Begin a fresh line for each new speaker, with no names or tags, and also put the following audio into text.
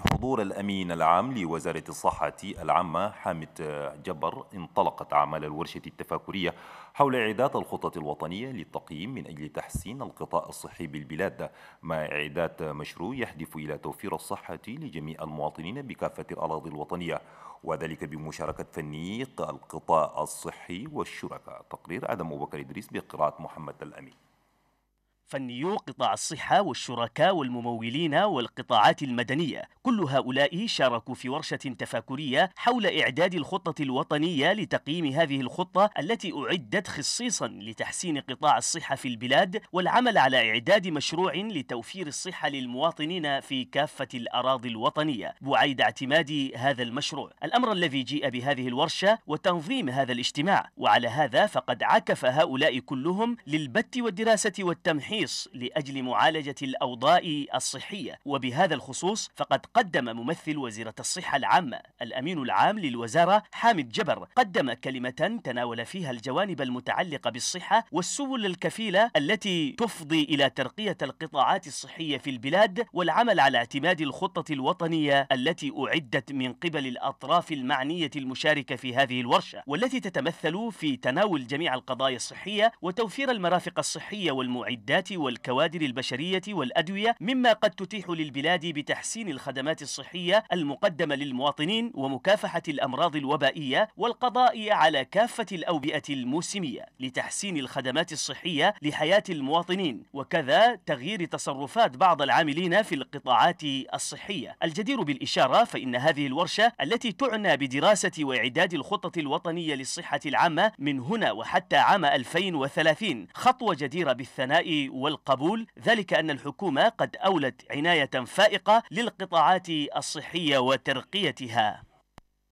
بحضور الأمين العام لوزارة الصحة العامة حامد جبر انطلقت أعمال الورشة التفاكرية حول إعداد الخطة الوطنية للتقييم من أجل تحسين القطاع الصحي بالبلاد مع إعداد مشروع يهدف إلى توفير الصحة لجميع المواطنين بكافة الأراضي الوطنية وذلك بمشاركة فنيق القطاع الصحي والشركاء تقرير عدم أبو بكر إدريس بقراءة محمد الأمين
فنيو قطاع الصحة والشركاء والممولين والقطاعات المدنية كل هؤلاء شاركوا في ورشة تفاكرية حول إعداد الخطة الوطنية لتقييم هذه الخطة التي أعدت خصيصا لتحسين قطاع الصحة في البلاد والعمل على إعداد مشروع لتوفير الصحة للمواطنين في كافة الأراضي الوطنية بعيد اعتماد هذا المشروع الأمر الذي جيء بهذه الورشة وتنظيم هذا الاجتماع وعلى هذا فقد عكف هؤلاء كلهم للبت والدراسة والتمحيص تمحيص لأجل معالجة الأوضاع الصحية وبهذا الخصوص فقد قدم ممثل وزيرة الصحة العامة الأمين العام للوزارة حامد جبر قدم كلمة تناول فيها الجوانب المتعلقة بالصحة والسبل الكفيلة التي تفضي إلى ترقية القطاعات الصحية في البلاد والعمل على اعتماد الخطة الوطنية التي أعدت من قبل الأطراف المعنية المشاركة في هذه الورشة والتي تتمثل في تناول جميع القضايا الصحية وتوفير المرافق الصحية والمعدات الخدمات والكوادر البشرية والأدوية مما قد تتيح للبلاد بتحسين الخدمات الصحية المقدمة للمواطنين ومكافحة الأمراض الوبائية والقضاء على كافة الأوبئة الموسمية لتحسين الخدمات الصحية لحياة المواطنين وكذا تغيير تصرفات بعض العاملين في القطاعات الصحية الجدير بالإشارة فإن هذه الورشة التي تعنى بدراسة وإعداد الخطط الوطنية للصحة العامة من هنا وحتى عام 2030 خطوة جديرة بالثناء والقبول ذلك أن الحكومة قد أولت عناية فائقة للقطاعات الصحية وترقيتها